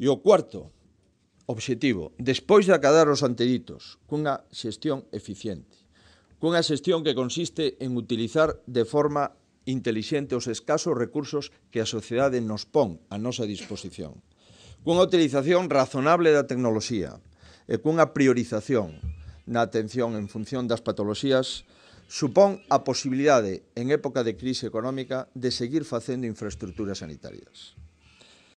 E o cuarto obxectivo, despois de acadar os anteditos, cunha xestión eficiente, cunha xestión que consiste en utilizar de forma intelixente os escasos recursos que a sociedade nos pon a nosa disposición, cunha utilización razonable da tecnoloxía e cunha priorización na atención en función das patoloxías supón a posibilidade en época de crise económica de seguir facendo infraestructuras sanitarias.